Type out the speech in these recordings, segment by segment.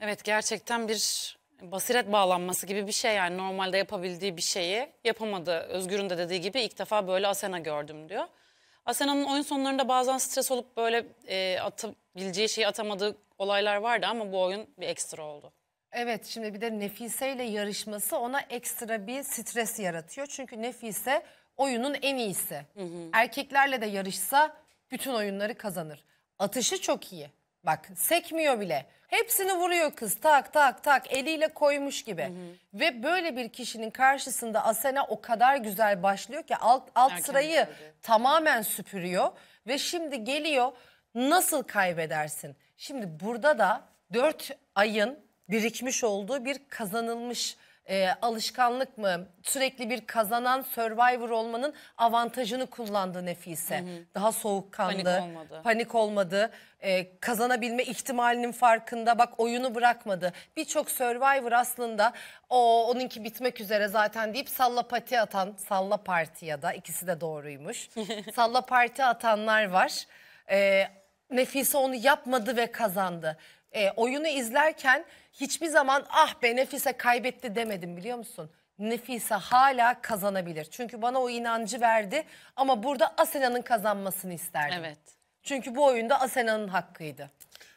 Evet gerçekten bir basiret bağlanması gibi bir şey yani normalde yapabildiği bir şeyi yapamadı. Özgür'ün de dediği gibi ilk defa böyle Asena gördüm diyor. Asena'nın oyun sonlarında bazen stres olup böyle e, atabileceği şeyi atamadığı olaylar vardı ama bu oyun bir ekstra oldu. Evet şimdi bir de Nefise ile yarışması ona ekstra bir stres yaratıyor. Çünkü Nefise oyunun en iyisi. Hı hı. Erkeklerle de yarışsa bütün oyunları kazanır. Atışı çok iyi. Bak sekmiyor bile. Hepsini vuruyor kız tak tak tak eliyle koymuş gibi. Hı hı. Ve böyle bir kişinin karşısında Asena o kadar güzel başlıyor ki alt, alt sırayı geldi. tamamen süpürüyor. Ve şimdi geliyor nasıl kaybedersin? Şimdi burada da 4 ayın birikmiş olduğu bir kazanılmış e, alışkanlık mı sürekli bir kazanan survivor olmanın avantajını kullandı Nefise. Hı hı. Daha soğukkanlı, panik olmadı, panik olmadı e, kazanabilme ihtimalinin farkında bak oyunu bırakmadı. Birçok survivor aslında o onunki bitmek üzere zaten deyip salla pati atan, salla parti ya da ikisi de doğruymuş. salla parti atanlar var. E, Nefise onu yapmadı ve kazandı e, oyunu izlerken hiçbir zaman ah be Nefise kaybetti demedim biliyor musun? Nefise hala kazanabilir. Çünkü bana o inancı verdi ama burada Asena'nın kazanmasını isterdim. Evet. Çünkü bu oyunda Asena'nın hakkıydı.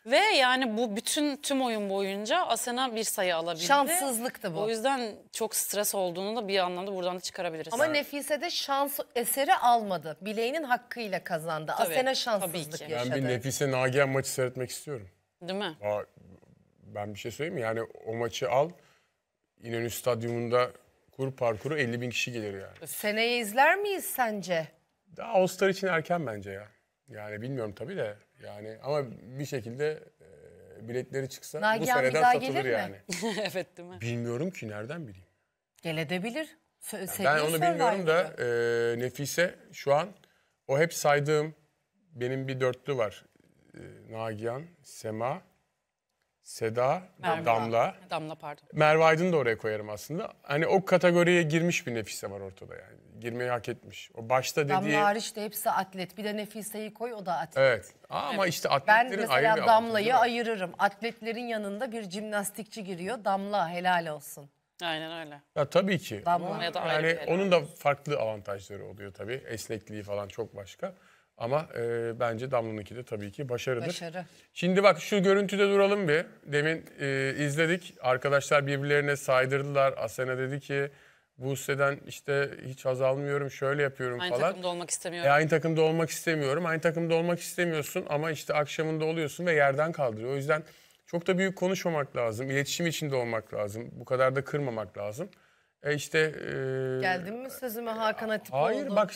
Ve yani bu bütün tüm oyun boyunca Asena bir sayı alabildi. Şanssızlıktı bu. O yüzden çok stres olduğunu da bir anlamda buradan da çıkarabiliriz. Ama Nefise de şans eseri almadı. Bileğinin hakkıyla kazandı. Tabii, Asena şanssızlık tabii ki. yaşadı. Ben bir Nefise Nagihan maçı seyretmek istiyorum. Değil mi? Aa, ben bir şey söyleyeyim mi? Yani o maçı al İnönü Stadyumunda kur parkuru 50 bin kişi gelir yani. Seneye izler miyiz sence? Daha All-Star için erken bence ya. Yani bilmiyorum tabii de yani ama bir şekilde e, biletleri çıksa Nagihan bu seneden bir daha satılır gelir mi? evet değil mi? Bilmiyorum ki nereden bileyim. Geledebilir. Sö yani ben onu bilmiyorum da e, Nefise şu an o hep saydığım benim bir dörtlü var. E, Nagihan, Sema, Seda, Merve. Damla. Damla pardon. Merve Aydın da oraya koyarım aslında. Hani o kategoriye girmiş bir Nefise var ortada yani. Girmeyi hak etmiş. O başta dediği... Damla hariç de hepsi atlet. Bir de Nefise'yi koy o da atlet. Evet. Aa, Ama işte atletlerin ayrı Ben mesela avantajı Damla'yı var. ayırırım. Atletlerin yanında bir jimnastikçi giriyor. Damla helal olsun. Aynen öyle. Ya tabii ki. Damla. Ama Ya da yani onun da farklı avantajları oluyor tabii. Esnekliği falan çok başka. Ama e, bence Damla'nınki de tabii ki başarıdır. Başarı. Şimdi bak şu görüntüde duralım bir. Demin e, izledik. Arkadaşlar birbirlerine saydırdılar. Asena dedi ki bu Buse'den işte hiç haz almıyorum şöyle yapıyorum aynı falan. Aynı takımda olmak istemiyorum. E, aynı takımda olmak istemiyorum. Aynı takımda olmak istemiyorsun ama işte akşamında oluyorsun ve yerden kaldırıyor. O yüzden çok da büyük konuşmamak lazım. İletişim içinde olmak lazım. Bu kadar da kırmamak lazım. E işte... E... Geldin mi sözüme Hakan Atip? Hayır oldu. bak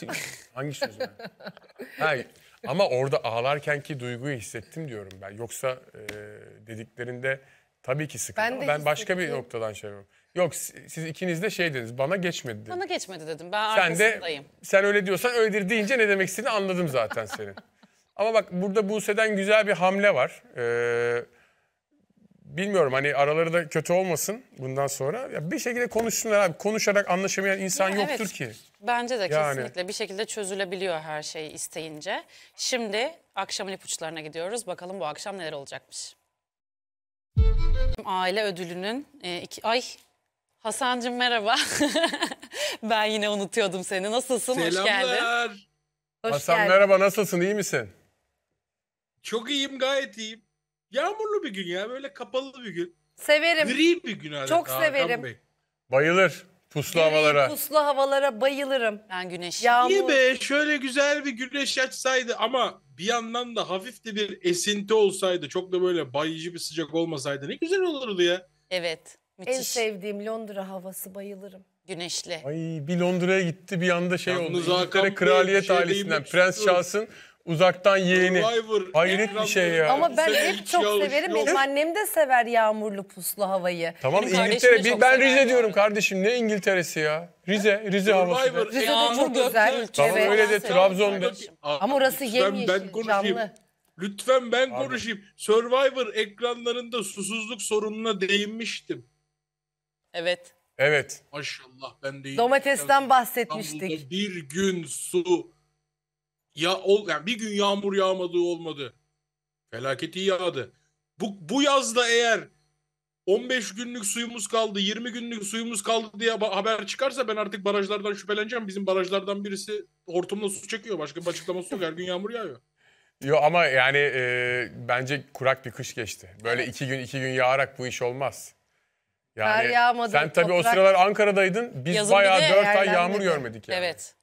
hangi sözüme? Hayır. Ama orada ağlarken ki duyguyu hissettim diyorum ben. Yoksa e, dediklerinde tabii ki sıkıntı. Ben, de ben başka bir noktadan şey yapıyorum. Yok siz ikiniz de şey dediniz bana geçmedi dedim. Bana geçmedi dedim ben sen arkasındayım. De, sen öyle diyorsan öyledir deyince ne demek istediğini anladım zaten senin. Ama bak burada Buse'den güzel bir hamle var. Ee, bilmiyorum hani araları da kötü olmasın bundan sonra. Ya bir şekilde konuşsunlar abi. Konuşarak anlaşamayan insan ya yoktur evet, ki. Bence de yani. kesinlikle bir şekilde çözülebiliyor her şey isteyince. Şimdi akşamın ipuçlarına gidiyoruz. Bakalım bu akşam neler olacakmış. Aile ödülünün e, iki ay Hasan'cığım merhaba. ben yine unutuyordum seni. Nasılsın? Selamlar. Hoş geldin. Hoş Hasan geldin. merhaba nasılsın İyi misin? Çok iyiyim gayet iyiyim. Yağmurlu bir gün ya böyle kapalı bir gün. Severim. Gri bir gün adeta. Çok severim. Bey. Bayılır. Puslu Gri, havalara. Puslu havalara bayılırım. Ben güneş. Yağmur. İyi be şöyle güzel bir güneş açsaydı ama bir yandan da hafif de bir esinti olsaydı çok da böyle bayıcı bir sıcak olmasaydı ne güzel olurdu ya. Evet. Müthiş. En sevdiğim Londra havası bayılırım. Güneşli. Ay bir Londra'ya gitti bir anda şey Yalnız oldu. İngiltere Kraliyet şey ailesinden Prens Charles'ın Uzaktan yeğeni. Survivor, Hayret bir şey ya. Ama ben Sen hep çok çalışıyor. severim. Benim annem de sever yağmurlu puslu havayı. Tamam Benim İngiltere. Bir, ben sever. Rize diyorum kardeşim. Ne İngiltere'si ya? Rize. Rize havası. Rize de Yağmur çok güzel. gökler. Tamam Evet. öyle de Trabzon'da. Aa, Ama orası yemyeşil, ben konuşayım. canlı. Lütfen ben konuşayım. Survivor ekranlarında susuzluk sorununa değinmiştim. Evet. Evet. Maşallah ben değinmiştim. Domatesten bahsetmiştik. bir gün su ya ol yani bir gün yağmur yağmadı olmadı. Felaketi yağdı. Bu bu yazda eğer 15 günlük suyumuz kaldı, 20 günlük suyumuz kaldı diye haber çıkarsa ben artık barajlardan şüpheleneceğim. Bizim barajlardan birisi hortumla su çekiyor. Başka bir açıklaması yok. Her gün yağmur yağıyor. Yo ama yani e, bence kurak bir kış geçti. Böyle iki gün iki gün yağarak bu iş olmaz. Yani yağmadı. Sen tabii toprak... o sıralar Ankara'daydın. Biz Yazın bayağı dört ay yağmur görmedik yani. Evet.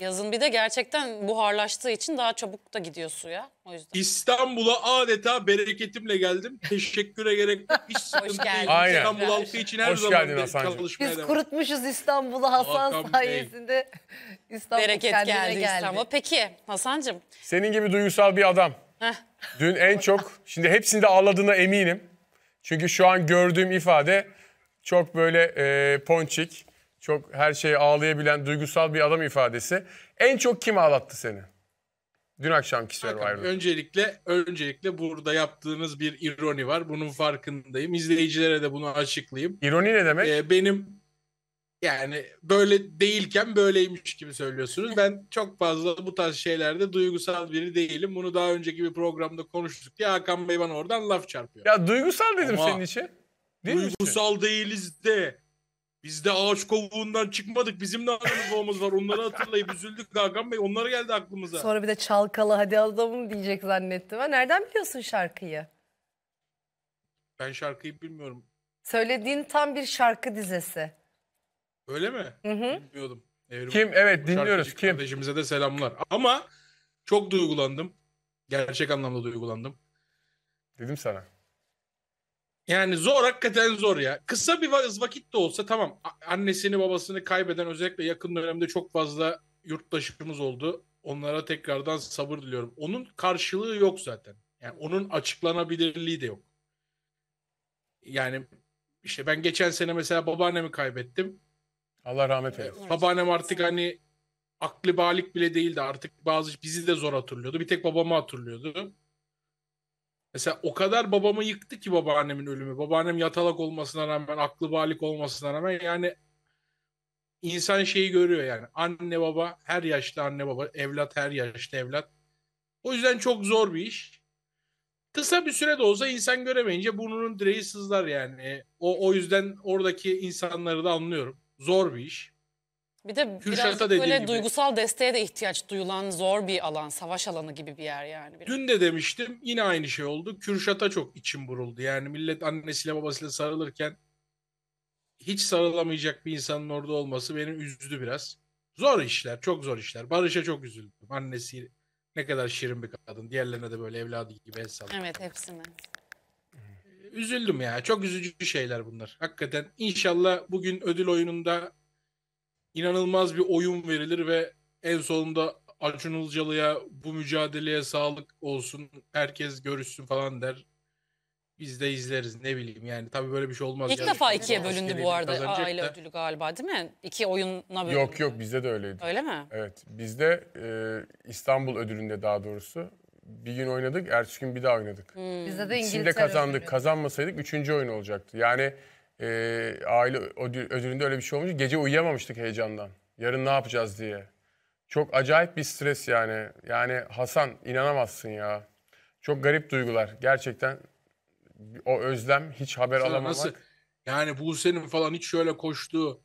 Yazın bir de gerçekten buharlaştığı için daha çabuk da gidiyor suya. O yüzden. İstanbul'a adeta bereketimle geldim. Teşekküre gerek yok. Hiç Hoş geldin. Aynen. İstanbul halkı için her Hoş zaman geldin Hasan'cığım. çalışmaya Biz kurutmuşuz İstanbul'u Hasan sayesinde. İstanbul Bereket geldi, geldi. İstanbul'a. Peki Hasan'cığım. Senin gibi duygusal bir adam. Dün en çok, şimdi hepsinde ağladığına eminim. Çünkü şu an gördüğüm ifade çok böyle e, ponçik. Çok her şeyi ağlayabilen duygusal bir adam ifadesi. En çok kim ağlattı seni? Dün akşamki Survivor'da. Öncelikle öncelikle burada yaptığınız bir ironi var. Bunun farkındayım. İzleyicilere de bunu açıklayayım. İroni ne demek? Ee, benim yani böyle değilken böyleymiş gibi söylüyorsunuz. Ben çok fazla bu tarz şeylerde duygusal biri değilim. Bunu daha önceki bir programda konuştuk diye Hakan Bey bana oradan laf çarpıyor. Ya duygusal dedim Ama senin için. Değil duygusal misin? değiliz de biz de ağaç kovuğundan çıkmadık. Bizim de aramız olmamız var. Onları hatırlayıp üzüldük Hakan Bey. Onlara geldi aklımıza. Sonra bir de çalkalı hadi adamım diyecek zannettim. Ha, nereden biliyorsun şarkıyı? Ben şarkıyı bilmiyorum. Söylediğin tam bir şarkı dizesi. Öyle mi? Hı hı. Bilmiyordum. Evrim. Kim? Evet dinliyoruz. Kim? Kardeşimize de selamlar. Ama çok duygulandım. Gerçek anlamda duygulandım. Dedim sana. Yani zor hakikaten zor ya. Kısa bir vakit de olsa tamam. Annesini babasını kaybeden özellikle yakın dönemde çok fazla yurttaşımız oldu. Onlara tekrardan sabır diliyorum. Onun karşılığı yok zaten. Yani onun açıklanabilirliği de yok. Yani işte ben geçen sene mesela babaannemi kaybettim. Allah rahmet eylesin. Babaannem artık hani akli balik bile değildi. Artık bazı bizi de zor hatırlıyordu. Bir tek babamı hatırlıyordu. Mesela o kadar babamı yıktı ki babaannemin ölümü. Babaannem yatalak olmasına rağmen, aklı balik olmasına rağmen yani insan şeyi görüyor yani. Anne baba, her yaşta anne baba, evlat her yaşta evlat. O yüzden çok zor bir iş. Kısa bir süre de olsa insan göremeyince burnunun direği sızlar yani. E, o, o yüzden oradaki insanları da anlıyorum. Zor bir iş. Bir de Kürşat'a biraz böyle gibi. duygusal desteğe de ihtiyaç duyulan zor bir alan, savaş alanı gibi bir yer yani. Biraz. Dün de demiştim yine aynı şey oldu. Kürşat'a çok içim buruldu. Yani millet annesiyle babasıyla sarılırken hiç sarılamayacak bir insanın orada olması beni üzdü biraz. Zor işler, çok zor işler. Barış'a çok üzüldüm. Annesi ne kadar şirin bir kadın. Diğerlerine de böyle evladı gibi el salladı. Evet hepsine. Ee, üzüldüm ya. Çok üzücü şeyler bunlar. Hakikaten inşallah bugün ödül oyununda inanılmaz bir oyun verilir ve en sonunda Acun Ilıcalı'ya bu mücadeleye sağlık olsun, herkes görüşsün falan der. Biz de izleriz ne bileyim yani tabii böyle bir şey olmaz. İlk yani. defa ikiye bölündü bu arada aile da. ödülü galiba değil mi? İki oyuna bölündü. Yok yok bizde de öyleydi. Öyle mi? Evet bizde e, İstanbul ödülünde daha doğrusu bir gün oynadık ertesi gün bir daha oynadık. Hmm. Bizde de İngiltere Şimdi kazandık ödülü. kazanmasaydık üçüncü oyun olacaktı. Yani e, aile ödül, ödülünde öyle bir şey olmuş. Gece uyuyamamıştık heyecandan. Yarın ne yapacağız diye. Çok acayip bir stres yani. Yani Hasan inanamazsın ya. Çok garip duygular. Gerçekten o özlem hiç haber alamamak. Nasıl? Yani Buse'nin falan hiç şöyle koştuğu